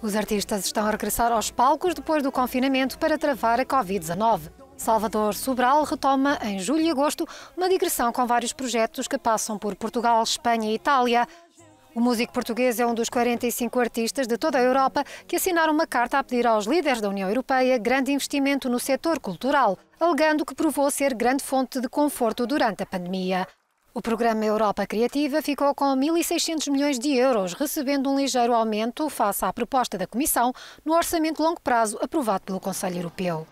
Os artistas estão a regressar aos palcos depois do confinamento para travar a Covid-19. Salvador Sobral retoma em julho e agosto uma digressão com vários projetos que passam por Portugal, Espanha e Itália. O músico português é um dos 45 artistas de toda a Europa que assinaram uma carta a pedir aos líderes da União Europeia grande investimento no setor cultural, alegando que provou ser grande fonte de conforto durante a pandemia. O programa Europa Criativa ficou com 1.600 milhões de euros, recebendo um ligeiro aumento face à proposta da Comissão no orçamento de longo prazo aprovado pelo Conselho Europeu.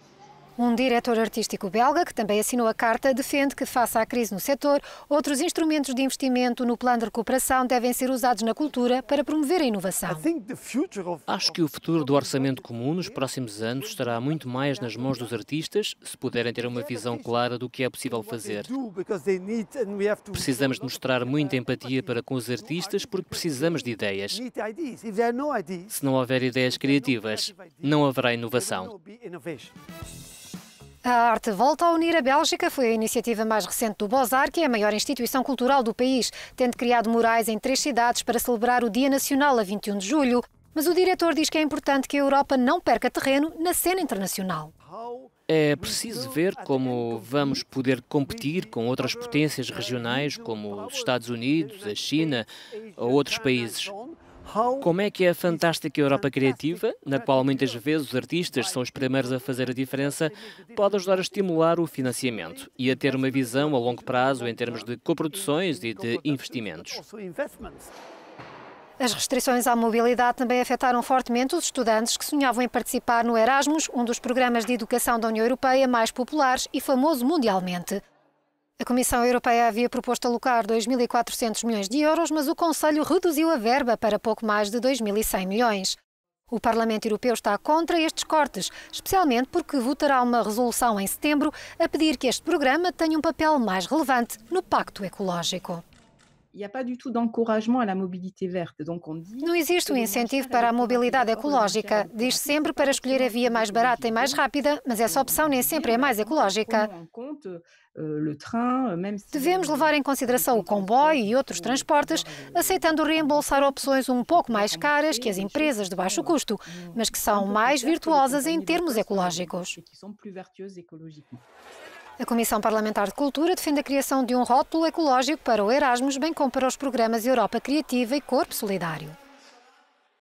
Um diretor artístico belga, que também assinou a carta, defende que, face à crise no setor, outros instrumentos de investimento no plano de recuperação devem ser usados na cultura para promover a inovação. Acho que o futuro do orçamento comum nos próximos anos estará muito mais nas mãos dos artistas, se puderem ter uma visão clara do que é possível fazer. Precisamos de mostrar muita empatia para com os artistas, porque precisamos de ideias. Se não houver ideias criativas, não haverá inovação. A arte volta a unir a Bélgica foi a iniciativa mais recente do Bozar, que é a maior instituição cultural do país, tendo criado murais em três cidades para celebrar o Dia Nacional a 21 de julho. Mas o diretor diz que é importante que a Europa não perca terreno na cena internacional. É preciso ver como vamos poder competir com outras potências regionais, como os Estados Unidos, a China ou outros países. Como é que é a fantástica Europa Criativa, na qual muitas vezes os artistas são os primeiros a fazer a diferença, pode ajudar a estimular o financiamento e a ter uma visão a longo prazo em termos de coproduções e de investimentos? As restrições à mobilidade também afetaram fortemente os estudantes que sonhavam em participar no Erasmus, um dos programas de educação da União Europeia mais populares e famoso mundialmente. A Comissão Europeia havia proposto alocar 2.400 milhões de euros, mas o Conselho reduziu a verba para pouco mais de 2.100 milhões. O Parlamento Europeu está contra estes cortes, especialmente porque votará uma resolução em setembro a pedir que este programa tenha um papel mais relevante no Pacto Ecológico. Il n'y a pas du tout d'encouragement à la mobilité verte. Donc on dit Não existe um incentivo para a mobilidade ecológica. Diz sempre para escolher a via mais barata e mais rápida, mas essa opção nem sempre é mais ecológica. Euh, euh, Devemos levar em consideração o comboio e outros euh, transportes, aceitando reembolsar opções um pouco mais caras que as empresas de baixo custo, mas que são mais virtuosas em termos ecológicos. A Comissão Parlamentar de Cultura defende a criação de um rótulo ecológico para o Erasmus, bem como para os programas Europa Criativa e Corpo Solidário.